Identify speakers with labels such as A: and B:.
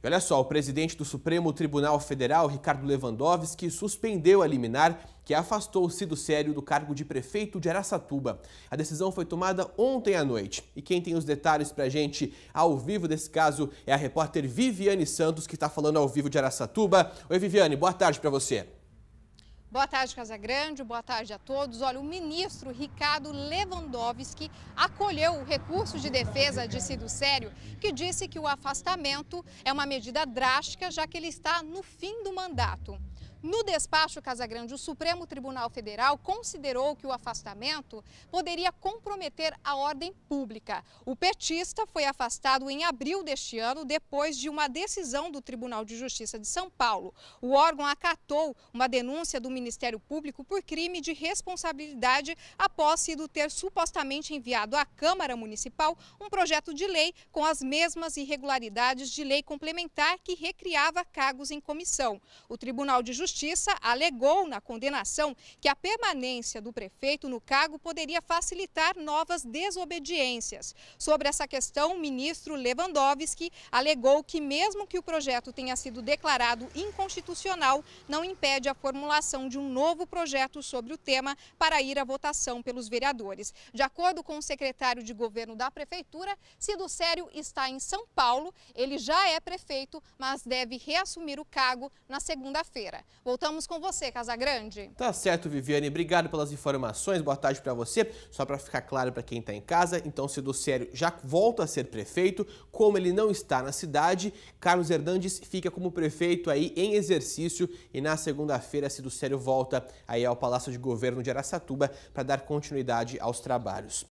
A: E olha só, o presidente do Supremo Tribunal Federal, Ricardo Lewandowski, suspendeu a liminar que afastou o Cido Sério do cargo de prefeito de Araçatuba. A decisão foi tomada ontem à noite. E quem tem os detalhes pra gente ao vivo desse caso é a repórter Viviane Santos, que está falando ao vivo de Araçatuba. Oi, Viviane, boa tarde para você.
B: Boa tarde, Casagrande. Boa tarde a todos. Olha, o ministro Ricardo Lewandowski acolheu o recurso de defesa de Cido Sério, que disse que o afastamento é uma medida drástica, já que ele está no fim do mandato. No despacho Casagrande, o Supremo Tribunal Federal considerou que o afastamento poderia comprometer a ordem pública. O petista foi afastado em abril deste ano, depois de uma decisão do Tribunal de Justiça de São Paulo. O órgão acatou uma denúncia do Ministério Público por crime de responsabilidade após sido ter supostamente enviado à Câmara Municipal um projeto de lei com as mesmas irregularidades de lei complementar que recriava cargos em comissão. O Tribunal de Justiça Justiça alegou na condenação que a permanência do prefeito no cargo poderia facilitar novas desobediências. Sobre essa questão, o ministro Lewandowski alegou que, mesmo que o projeto tenha sido declarado inconstitucional, não impede a formulação de um novo projeto sobre o tema para ir à votação pelos vereadores. De acordo com o secretário de governo da prefeitura, Cido Sério está em São Paulo. Ele já é prefeito, mas deve reassumir o cargo na segunda-feira. Voltamos com você, Casagrande.
A: Tá certo, Viviane. Obrigado pelas informações. Boa tarde para você. Só para ficar claro para quem está em casa, então, se do Sério já volta a ser prefeito, como ele não está na cidade, Carlos Hernandes fica como prefeito aí em exercício e na segunda-feira, se do Sério volta aí ao Palácio de Governo de Araçatuba para dar continuidade aos trabalhos.